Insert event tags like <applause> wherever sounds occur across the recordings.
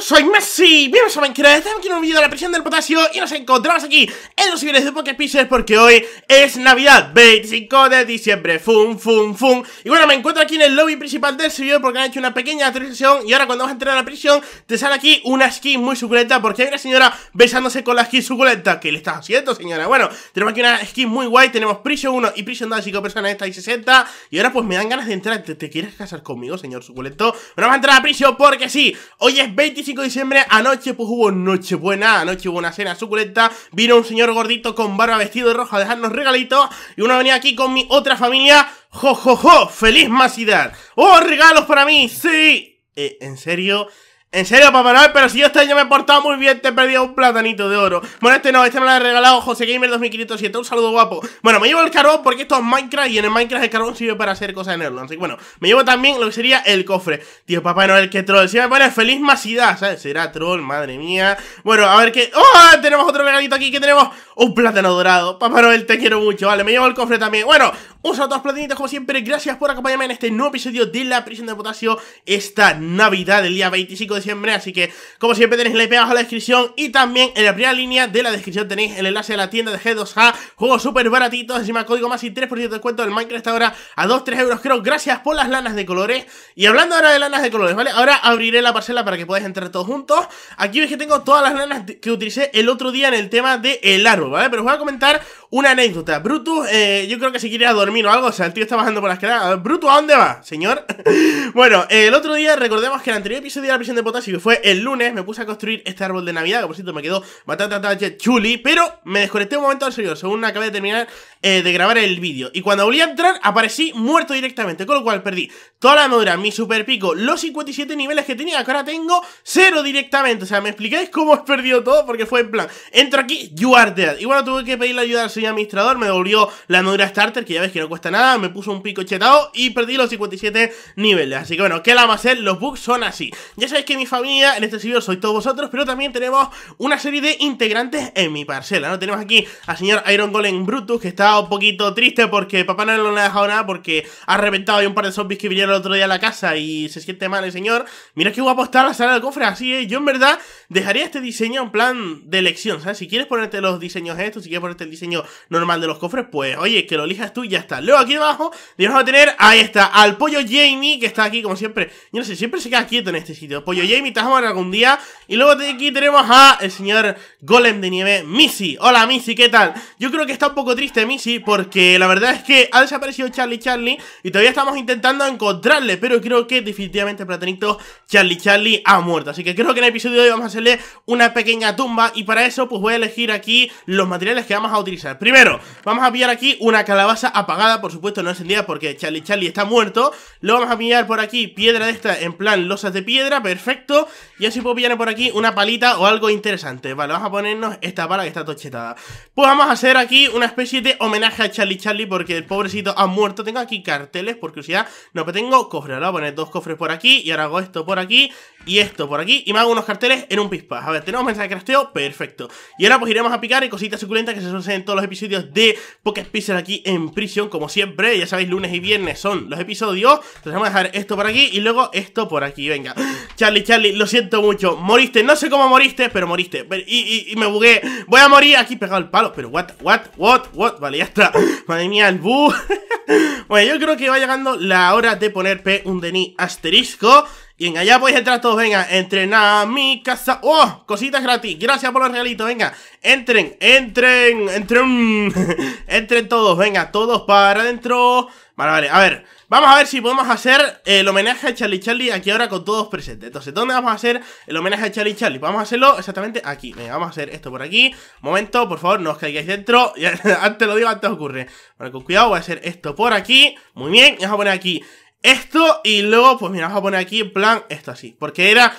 Soy Messi, bienvenidos a Minecraft, estamos aquí en un vídeo de la prisión del potasio y nos encontramos aquí en los niveles de Pocket porque hoy es Navidad, 25 de diciembre, fum, fum, fum Y bueno, me encuentro aquí en el lobby principal del servidor porque han hecho una pequeña actualización y ahora cuando vas a entrar a la prisión te sale aquí una skin muy suculenta porque hay una señora besándose con la skin suculenta ¿Qué le está haciendo, señora? Bueno, tenemos aquí una skin muy guay, tenemos prisión 1 y prisión 2, así personas esta y 60 Y ahora pues me dan ganas de entrar, ¿Te, quieres casar conmigo, señor suculento? No vamos a entrar a prisión porque sí Hoy es 25 de diciembre, anoche pues hubo Nochebuena, anoche hubo una cena suculenta, vino un señor gordito con barba vestido de rojo a dejarnos regalitos y uno venía aquí con mi otra familia, Jojojo, feliz masidad. ¡Oh, regalos para mí! ¡Sí! Eh, ¿En serio? En serio, Papá Noel, pero si yo este año me he portado muy bien, te he perdido un platanito de oro. Bueno, este no, este me lo ha regalado José Gamer 2507. Un saludo guapo. Bueno, me llevo el carbón porque esto es Minecraft y en el Minecraft el carbón sirve para hacer cosas en Erlon. Así que bueno, me llevo también lo que sería el cofre. Tío, Papá Noel, qué troll. Si me pone feliz masidad, ¿sabes? Será troll, madre mía. Bueno, a ver qué. ¡Oh! Tenemos otro regalito aquí que tenemos. Un plátano dorado. Papá Noel, te quiero mucho. Vale, me llevo el cofre también. Bueno, un saludo a todos platinitas como siempre, gracias por acompañarme en este nuevo episodio de La Prisión de Potasio Esta Navidad, del día 25 de diciembre Así que, como siempre, tenéis el IP abajo en la descripción Y también en la primera línea de la descripción tenéis el enlace a la tienda de G2A Juegos súper baratitos, encima código más y 3% de descuento del Minecraft ahora a 2-3 euros Creo, gracias por las lanas de colores Y hablando ahora de lanas de colores, ¿vale? Ahora abriré la parcela para que podáis entrar todos juntos Aquí veis que tengo todas las lanas que utilicé el otro día en el tema del árbol, ¿vale? Pero os voy a comentar una anécdota Brutus, eh, yo creo que si quiere adorar termino algo. O sea, el tío está bajando por las escalera. Bruto, ¿a dónde va, señor? <laughs> bueno, eh, el otro día, recordemos que el anterior episodio de la prisión de potasio, que fue el lunes, me puse a construir este árbol de Navidad, que por cierto me quedó batata chuli, pero me desconecté un momento Al señor, según acabé de terminar eh, de grabar el vídeo. Y cuando volví a entrar, aparecí muerto directamente, con lo cual perdí toda la madura, mi super pico, los 57 niveles que tenía, que ahora tengo cero directamente. O sea, ¿me explicáis cómo he perdido todo? Porque fue en plan, entro aquí, you are dead. Y bueno, tuve que pedirle ayuda al señor administrador, me devolvió la madura starter, que ya ves que no cuesta nada, me puso un pico chetado y perdí los 57 niveles. Así que bueno, que la a hacer? los bugs son así. Ya sabéis que mi familia, en este sitio soy todos vosotros, pero también tenemos una serie de integrantes en mi parcela, ¿no? Tenemos aquí al señor Iron Golem Brutus, que está un poquito triste porque papá no le ha dejado nada porque ha reventado y un par de zombies que vinieron el otro día a la casa y se siente mal el señor. Mira qué guapo está la sala de cofres, así es. ¿eh? Yo en verdad dejaría este diseño en plan de elección, ¿sabes? Si quieres ponerte los diseños estos, si quieres ponerte el diseño normal de los cofres, pues oye, que lo elijas tú y ya Luego aquí debajo vamos a tener, ahí está, al pollo Jamie, que está aquí como siempre. Yo no sé, siempre se queda quieto en este sitio. Pollo ah. Jamie, te vamos a algún día. Y luego de aquí tenemos a el señor Golem de Nieve, Missy. Hola Missy, ¿qué tal? Yo creo que está un poco triste Missy, porque la verdad es que ha desaparecido Charlie Charlie y todavía estamos intentando encontrarle, pero creo que definitivamente, platanito, Charlie Charlie ha muerto. Así que creo que en el episodio de hoy vamos a hacerle una pequeña tumba y para eso pues voy a elegir aquí los materiales que vamos a utilizar. Primero, vamos a pillar aquí una calabaza apagada por supuesto no encendida porque Charlie Charlie está muerto. lo vamos a pillar por aquí piedra de esta, en plan losas de piedra, perfecto. Y así puedo pillar por aquí una palita o algo interesante. Vale, vamos a ponernos esta pala que está tochetada. Pues vamos a hacer aquí una especie de homenaje a Charlie Charlie porque el pobrecito ha muerto. Tengo aquí carteles, por curiosidad, no, pero tengo cofres. Ahora voy a poner dos cofres por aquí y ahora hago esto por aquí y esto por aquí. Y me hago unos carteles en un pispas. A ver, tenemos mensaje de crasteo, perfecto. Y ahora pues iremos a picar en cositas suculentas que se suceden en todos los episodios de Pocket aquí en Prisión, como siempre. Ya sabéis, lunes y viernes son los episodios. Entonces vamos a dejar esto por aquí y luego esto por aquí. Venga, Charlie, Charlie, lo siento mucho. Moriste, no sé cómo moriste, pero moriste. Y, me bugué. Voy a morir aquí pegado el palo, pero what, what, what, what. Vale, ya está. Madre mía, el bu. <laughs> bueno, yo creo que va llegando la hora de poner P un Denis asterisco. Y en allá podéis entrar todos, venga, entrenar a mi casa. ¡Oh! Cositas gratis. Gracias por los regalitos, venga. Entren, entren, entren. <laughs> entren todos, venga, todos para adentro. Vale, vale, a ver. Vamos a ver si podemos hacer el homenaje a Charlie Charlie aquí ahora con todos presentes. Entonces, ¿dónde vamos a hacer el homenaje a Charlie Charlie? Vamos a hacerlo exactamente aquí. Venga, vamos a hacer esto por aquí. Momento, por favor, no os caigáis dentro. <laughs> antes lo digo, antes ocurre. Bueno, con cuidado, voy a hacer esto por aquí. Muy bien, vamos a poner aquí esto y luego, pues mira, vamos a poner aquí en plan esto así. Porque era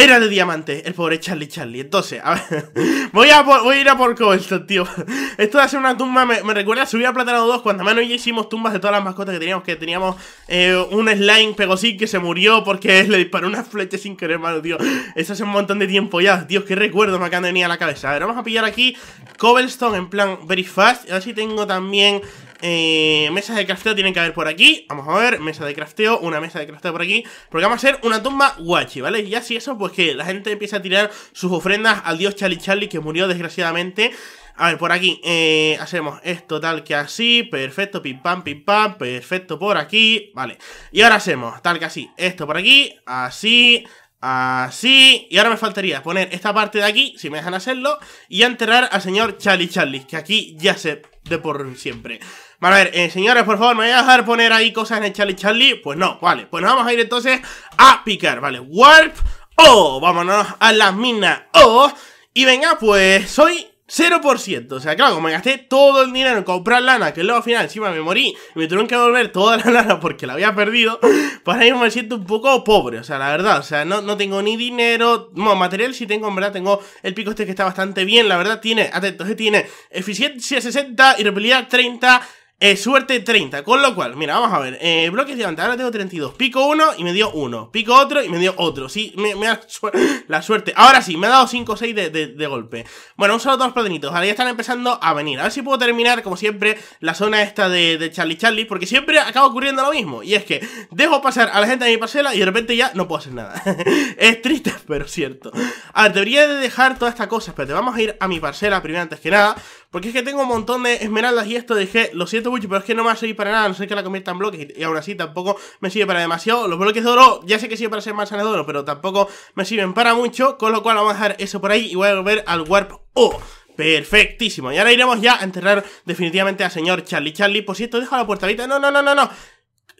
era de diamante, el pobre Charlie Charlie. Entonces, a ver, <laughs> voy a, voy a ir a por Cobblestone, tío. <laughs> Esto de hacer una tumba me, recuerda a subir a Platano cuando menos y hicimos tumbas de todas las mascotas que teníamos. Que teníamos eh, un slime pegosí que se murió porque <laughs> le disparó una flecha sin querer, mano, tío. Eso hace un montón de tiempo ya, dios Qué recuerdo, me acaban de venir a la cabeza. A ver, vamos a pillar aquí Cobblestone en plan very fast. Y así tengo también eh, mesas de crafteo tienen que haber por aquí Vamos a ver, mesa de crafteo, una mesa de crafteo por aquí Porque vamos a hacer una tumba guachi, ¿vale? Y así eso, pues que la gente empieza a tirar sus ofrendas al dios Charlie Charlie Que murió desgraciadamente a ver, por aquí eh, hacemos esto tal que así, perfecto, pim pam, pim pam, perfecto por aquí, vale. Y ahora hacemos tal que así, esto por aquí, así, así. Y ahora me faltaría poner esta parte de aquí, si me dejan hacerlo, y enterrar al señor Charlie Charlie, que aquí ya se de por siempre. Vale, a ver, eh, señores, por favor, ¿me voy a dejar poner ahí cosas en el Charlie Charlie? Pues no, vale. Pues nos vamos a ir entonces a picar, ¿vale? Warp o oh, vámonos a las minas o... Oh, y venga, pues soy 0%. O sea, claro, como me gasté todo el dinero en comprar lana, que luego al final encima me morí y me tuvieron que devolver toda la <laughs> lana porque la había perdido, para ahí me siento un poco pobre. O sea, la verdad, o sea, no, no tengo ni dinero. No, material sí tengo, en verdad, tengo el pico este que está bastante bien. La verdad, tiene, atentos, eh, tiene eficiencia 60, Y repelidad 30. Eh, suerte 30, con lo cual, mira, vamos a ver eh, Bloques de diamante, ahora tengo 32 Pico uno y me dio uno, pico otro y me dio otro Sí, me, me da <laughs> la suerte Ahora sí, me ha dado 5 o 6 de, golpe Bueno, un solo dos platinitos, ahora ya están empezando a venir A ver si puedo terminar, como siempre, la zona esta de, de Charlie Charlie Porque siempre acaba ocurriendo lo mismo Y es que dejo pasar a la gente de mi parcela y de repente ya no puedo hacer nada <laughs> Es triste, <laughs> pero cierto A ver, debería de dejar toda esta cosa Pero te vamos a ir a mi parcela primero antes que nada porque es que tengo un montón de esmeraldas y esto dije, lo siento mucho, pero es que no me va a servir para nada, no sé que la convierta en bloques. Y, aún así tampoco me sirve para demasiado. Los bloques de oro, ya sé que sirve para ser más de oro, pero tampoco me sirven para mucho. Con lo cual vamos a dejar eso por ahí y voy a volver al Warp O. Perfectísimo. Y ahora iremos ya a enterrar definitivamente al señor Charlie. Charlie, por cierto, deja la puerta ahorita. ¡No, No, no, no, no, no.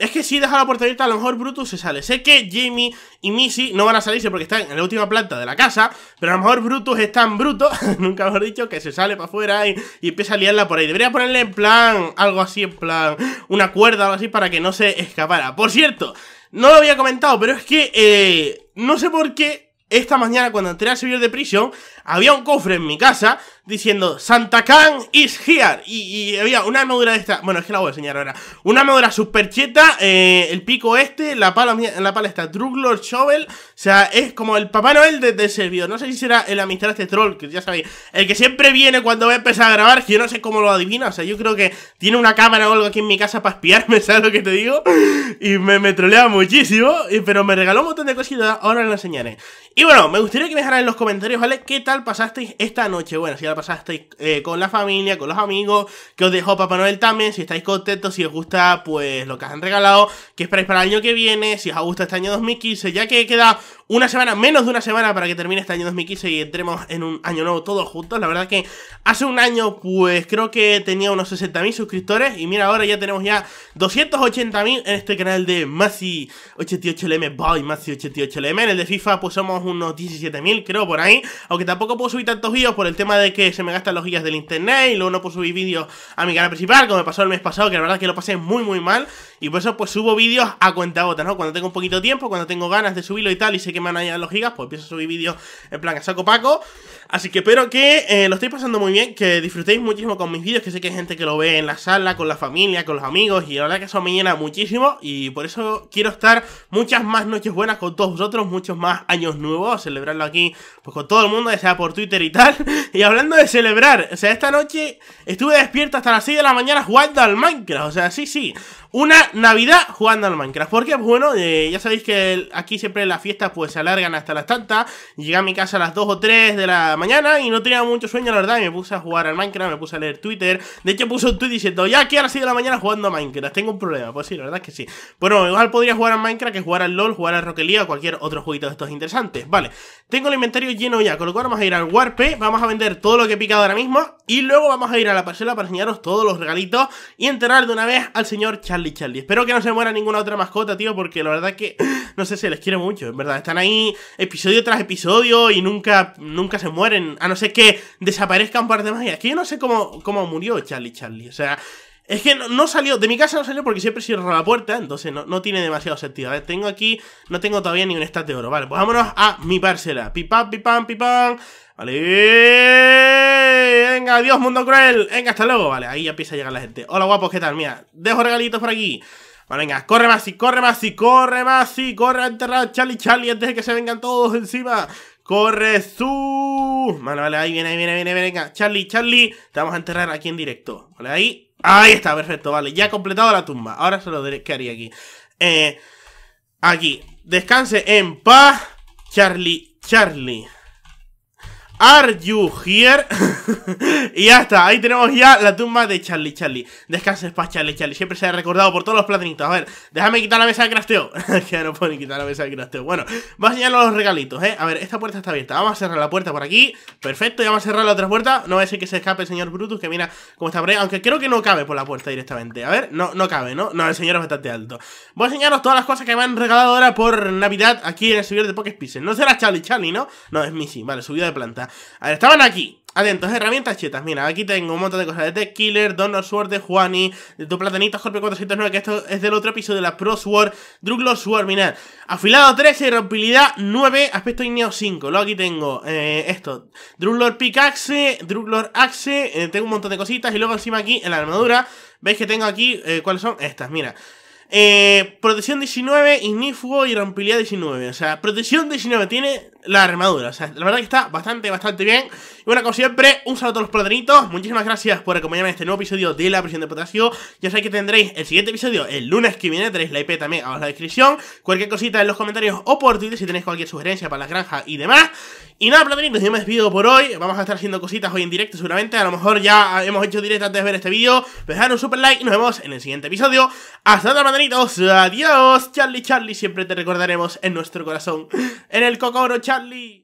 Es que si deja la puerta abierta, a lo mejor Brutus se sale. Sé que Jamie y Missy no van a salirse porque están en la última planta de la casa, pero a lo mejor Brutus es tan bruto, <laughs> nunca mejor dicho, que se sale para afuera y, empieza a liarla por ahí. Debería ponerle en plan algo así, en plan una cuerda o algo así para que no se escapara. Por cierto, no lo había comentado, pero es que eh, no sé por qué esta mañana cuando entré a subir de prisión había un cofre en mi casa diciendo Santa Khan is here. Y, había una armadura de esta. Bueno, es que la voy a enseñar ahora. Una armadura super cheta. Eh, el pico este. La pala, la pala está. Druglord Shovel. O sea, es como el Papá Noel de, servidor. No sé si será el amistad este troll. Que ya sabéis. El que siempre viene cuando voy a empezar a grabar. Que yo no sé cómo lo adivina. O sea, yo creo que tiene una cámara o algo aquí en mi casa para espiarme. <laughs> ¿Sabes lo que te digo? Y me, me trolea muchísimo. Y, pero me regaló un montón de cositas. Ahora lo enseñaré. Y bueno, me gustaría que me dejaran en los comentarios, ¿vale? ¿Qué tal pasasteis esta noche? Bueno, si pasasteis eh, con la familia, con los amigos, que os dejó Papá Noel también, si estáis contentos, si os gusta pues lo que os han regalado, Que esperáis para el año que viene, si os ha gustado este año 2015, ya que queda una semana, menos de una semana para que termine este año 2015 y entremos en un año nuevo todos juntos. La verdad que hace un año pues creo que tenía unos 60.000 suscriptores y mira, ahora ya tenemos ya 280.000 en este canal de Masi88LM, Boy Masi88LM. En el de FIFA pues somos unos 17.000 creo por ahí, aunque tampoco puedo subir tantos vídeos por el tema de que se me gastan los guías del internet y luego no puedo subir vídeos a mi canal principal como me pasó el mes pasado, que la verdad que lo pasé muy muy mal y por eso pues subo vídeos a cuenta gota, ¿no? Cuando tengo un poquito de tiempo, cuando tengo ganas de subirlo y tal y se que me van a los gigas, pues empiezo a subir vídeos en plan que saco paco. Así que espero que eh, lo estéis pasando muy bien, que disfrutéis muchísimo con mis vídeos, que sé que hay gente que lo ve en la sala, con la familia, con los amigos, y la verdad que eso me llena muchísimo, y por eso quiero estar muchas más noches buenas con todos vosotros, muchos más años nuevos, celebrarlo aquí pues con todo el mundo, ya sea por Twitter y tal. <laughs> Y hablando de celebrar, o sea, esta noche estuve despierto hasta las 6 de la mañana jugando al Minecraft, o sea, sí, sí, una Navidad jugando al Minecraft. Porque, pues bueno, eh, ya sabéis que aquí siempre la fiesta, pues pues se alargan hasta las tantas. Llegué a mi casa a las 2 o 3 de la mañana y no tenía mucho sueño, la verdad. Y me puse a jugar al Minecraft, me puse a leer Twitter. De hecho, puse un tweet diciendo, ya que a las de la mañana jugando a Minecraft. Tengo un problema. Pues sí, la verdad es que sí. Bueno, igual podría jugar al Minecraft que jugar al LOL, jugar al Rocket League o cualquier otro jueguito de estos interesantes. Vale, tengo el inventario lleno ya, con lo cual vamos a ir al Warp. vamos a vender todo lo que he picado ahora mismo y luego vamos a ir a la parcela para enseñaros todos los regalitos y enterrar de una vez al señor Charlie Charlie. Espero que no se muera ninguna otra mascota, tío, porque la verdad que no sé si les quiero mucho, en verdad ahí episodio tras episodio y nunca, nunca se mueren, a no ser que desaparezcan par de más y que yo no sé cómo, cómo murió Charlie Charlie, o sea... Es que no, salió, de mi casa no salió porque siempre cierro la puerta, entonces no, no tiene demasiado sentido. A ver, tengo aquí, no tengo todavía ni un de oro. Vale, pues vámonos a mi parcela. Pipam, pipam, pipam. Vale, venga, adiós mundo cruel. Venga, hasta luego. Vale, ahí ya empieza a llegar la gente. Hola guapos, ¿qué tal? Mira, dejo regalitos por aquí. Vale, venga, corre más y corre más y corre más y corre a enterrar Charlie Charlie antes de que se vengan todos encima. Corre su. Vale, vale, ahí viene, ahí viene, viene, venga. Charlie, Charlie, te vamos a enterrar aquí en directo. Vale, ahí. Ahí está, perfecto, vale. Ya ha completado la tumba. Ahora solo, ¿Qué haría aquí. Eh, aquí. Descanse en paz, Charlie, Charlie. Are you here? <laughs> y ya está, ahí tenemos ya la tumba de Charlie Charlie. Descanses para Charlie Charlie. Siempre se ha recordado por todos los platinitos. A ver, déjame quitar la mesa de crafteo. que <laughs> no ni quitar la mesa de crafteo. Bueno, voy a enseñaros los regalitos, ¿eh? A ver, esta puerta está abierta. Vamos a cerrar la puerta por aquí. Perfecto, Ya vamos a cerrar la otra puerta. No va a ser que se escape el señor Brutus, que mira cómo está por Aunque creo que no cabe por la puerta directamente. A ver, no, no cabe, ¿no? No, el señor es bastante alto. Voy a enseñaros todas las cosas que me han regalado ahora por Navidad aquí en el subir de Poké No será Charlie Charlie, ¿no? No, es Missy. Vale, subida de planta. A ver, estaban aquí. Atentos, herramientas chetas. Mira, aquí tengo un montón de cosas. de Tech Killer, Donor Sword de Juani, de tu platanito, 409, que esto es del otro episodio de la Pro Sword, Druglord Sword, mirad. Afilado 13, rompilidad 9, aspecto igneo 5. Luego aquí tengo eh, esto, Druglor Pickaxe, Druglor Axe, eh, tengo un montón de cositas. Y luego encima aquí, en la armadura, veis que tengo aquí, eh, ¿cuáles son? Estas, mira. Eh, protección 19, ignífugo y rompilidad 19. O sea, protección 19 tiene la armadura. O sea, la verdad que está bastante, bastante bien. Y bueno, como siempre, un saludo a los platanitos. Muchísimas gracias por acompañarme en este nuevo episodio de la prisión de potasio. Ya sabéis que tendréis el siguiente episodio el lunes que viene. Tenéis la IP también abajo en la descripción. Cualquier cosita en los comentarios o por Twitter si tenéis cualquier sugerencia para la granja y demás. Y nada, platanitos, yo me despido por hoy. Vamos a estar haciendo cositas hoy en directo seguramente. A lo mejor ya hemos hecho directo antes de ver este vídeo. Pues Dejad un super like y nos vemos en el siguiente episodio. Hasta luego, platanitos. Adiós. Charlie, Charlie, siempre te recordaremos en nuestro corazón. En el Oro, Charlie. Charlie